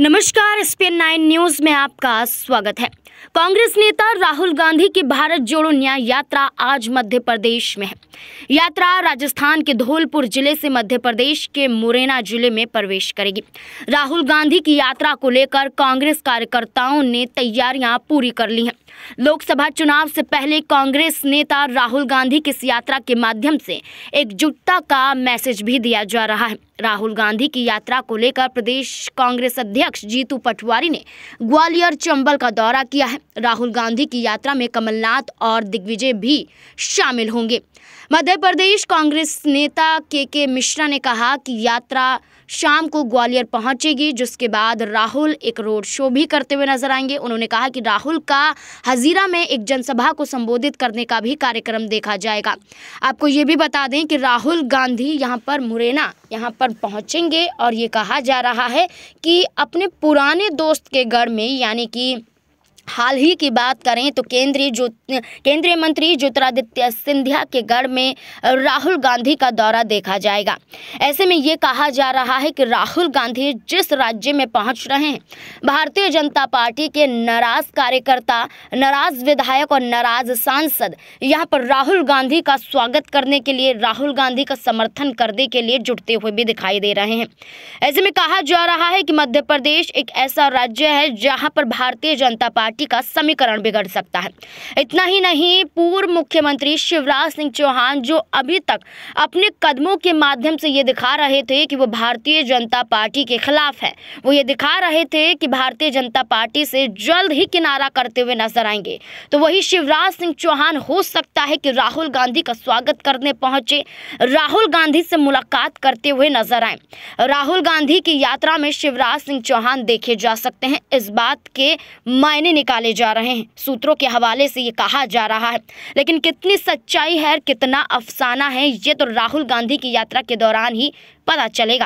नमस्कार Spain nine news में आपका स्वागत है कांग्रेस नेता राहुल गांधी की भारत जोड़ो न्याय यात्रा आज मध्य प्रदेश में है यात्रा राजस्थान के धौलपुर जिले से मध्य प्रदेश के मुरैना जिले में प्रवेश करेगी राहुल गांधी की यात्रा को लेकर कांग्रेस कार्यकर्ताओं ने तैयारियां पूरी कर ली हैं लोकसभा चुनाव से पहले कांग्रेस नेता राहुल गांधी की इस यात्रा के माध्यम से एकजुटता का मैसेज भी दिया जा रहा है राहुल गांधी की यात्रा को लेकर प्रदेश कांग्रेस अध्यक्ष जीतू पटवारी ने ग्वालियर चंबल का दौरा किया है राहुल गांधी की यात्रा में कमलनाथ और दिग्विजय भी शामिल होंगे मध्य प्रदेश कांग्रेस नेता के के मिश्रा ने कहा कि यात्रा शाम को ग्वालियर पहुंचेगी जिसके बाद राहुल एक रोड शो भी करते हुए नजर आएंगे उन्होंने कहा कि राहुल का हजीरा में एक जनसभा को संबोधित करने का भी कार्यक्रम देखा जाएगा आपको ये भी बता दें कि राहुल गांधी यहाँ पर मुरैना यहाँ पर पहुँचेंगे और ये कहा जा रहा है कि अपने पुराने दोस्त के गढ़ में यानी कि हाल ही की बात करें तो केंद्रीय जो केंद्रीय मंत्री ज्योतिरादित्य सिंधिया के गढ़ में राहुल गांधी का दौरा देखा जाएगा ऐसे में ये कहा जा रहा है कि राहुल गांधी जिस राज्य में पहुंच रहे हैं भारतीय जनता पार्टी के नाराज कार्यकर्ता नाराज विधायक और नाराज सांसद यहाँ पर राहुल गांधी का स्वागत करने के लिए राहुल गांधी का समर्थन करने के लिए जुटते हुए भी दिखाई दे रहे हैं ऐसे में कहा जा रहा है कि मध्य प्रदेश एक ऐसा राज्य है जहाँ पर भारतीय जनता पार्टी पार्टी का समीकरण बिगड़ सकता है इतना ही नहीं पूर्व मुख्यमंत्री शिवराज सिंह चौहान जो अभी तक अपने कदमों के माध्यम से ये दिखा रहे थे कि वो भारतीय जनता पार्टी के खिलाफ है वो ये दिखा रहे थे कि भारतीय जनता पार्टी से जल्द ही किनारा करते हुए नजर आएंगे तो वही शिवराज सिंह चौहान हो सकता है कि राहुल गांधी का स्वागत करने पहुंचे राहुल गांधी से मुलाकात करते हुए नजर आए राहुल गांधी की यात्रा में शिवराज सिंह चौहान देखे जा सकते हैं इस बात के मायने निकाले जा रहे हैं सूत्रों के हवाले से ये कहा जा रहा है लेकिन कितनी सच्चाई है कितना अफसाना है ये तो राहुल गांधी की यात्रा के दौरान ही पता चलेगा